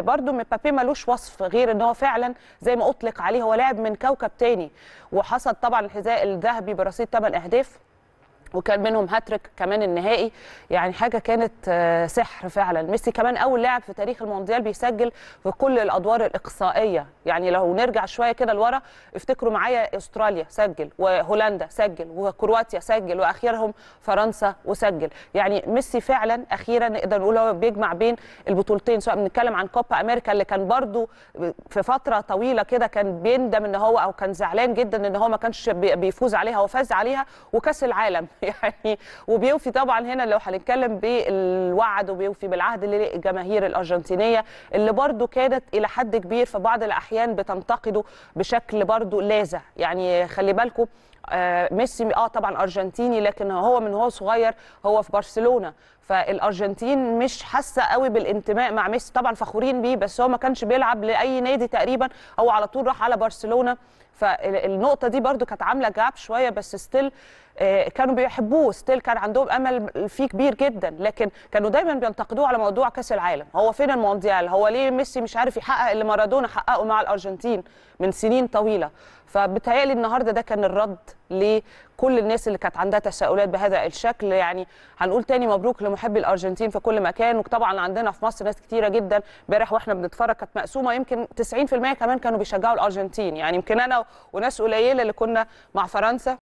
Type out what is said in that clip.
برضو مبابي ملوش وصف غير ان هو فعلا زي ما اطلق عليه هو لاعب من كوكب تاني وحصد طبعا الحذاء الذهبي برصيد 8 اهداف وكان منهم هاتريك كمان النهائي يعني حاجه كانت آه، سحر فعلا ميسي كمان اول لاعب في تاريخ المونديال بيسجل في كل الادوار الاقصائيه يعني لو نرجع شويه كده لورا افتكروا معايا استراليا سجل وهولندا سجل وكرواتيا سجل واخيرهم فرنسا وسجل يعني ميسي فعلا اخيرا نقدر نقول هو بيجمع بين البطولتين سواء بنتكلم عن كوبا امريكا اللي كان برده في فتره طويله كده كان بيندم ان هو او كان زعلان جدا ان هو ما كانش بيفوز عليها وفاز عليها وكاس العالم يعني وبيوفي طبعا هنا لو هنتكلم بالوعد وبيوفي بالعهد للجماهير الارجنتينيه اللي برده كانت الى حد كبير في بعض الاحيان بتنتقده بشكل برده لاذع يعني خلي بالكم آه، ميسي اه طبعا ارجنتيني لكن هو من هو صغير هو في برشلونه فالارجنتين مش حاسه قوي بالانتماء مع ميسي طبعا فخورين بيه بس هو ما كانش بيلعب لاي نادي تقريبا هو على طول راح على برشلونه فالنقطه دي برده كانت عامله جاب شويه بس ستيل آه، كانوا بيح بيحبوه ستيل كان عندهم امل فيه كبير جدا لكن كانوا دايما بينتقدوه على موضوع كاس العالم هو فين المونديال هو ليه ميسي مش عارف يحقق اللي مارادونا حققه مع الارجنتين من سنين طويله فبتهيألي النهارده ده كان الرد لكل الناس اللي كانت عندها تساؤلات بهذا الشكل يعني هنقول تاني مبروك لمحبي الارجنتين في كل مكان وطبعا عندنا في مصر ناس كتيره جدا امبارح واحنا بنتفرج كانت مقسومه يمكن 90% كمان كانوا بيشجعوا الارجنتين يعني يمكن انا وناس قليله اللي كنا مع فرنسا